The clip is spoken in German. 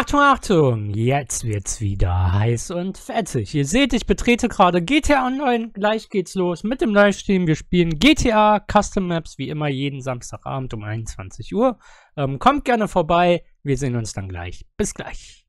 Achtung, Achtung, jetzt wird's wieder heiß und fetzig. Ihr seht, ich betrete gerade GTA Online, gleich geht's los mit dem Livestream. Wir spielen GTA Custom Maps, wie immer, jeden Samstagabend um 21 Uhr. Ähm, kommt gerne vorbei, wir sehen uns dann gleich. Bis gleich.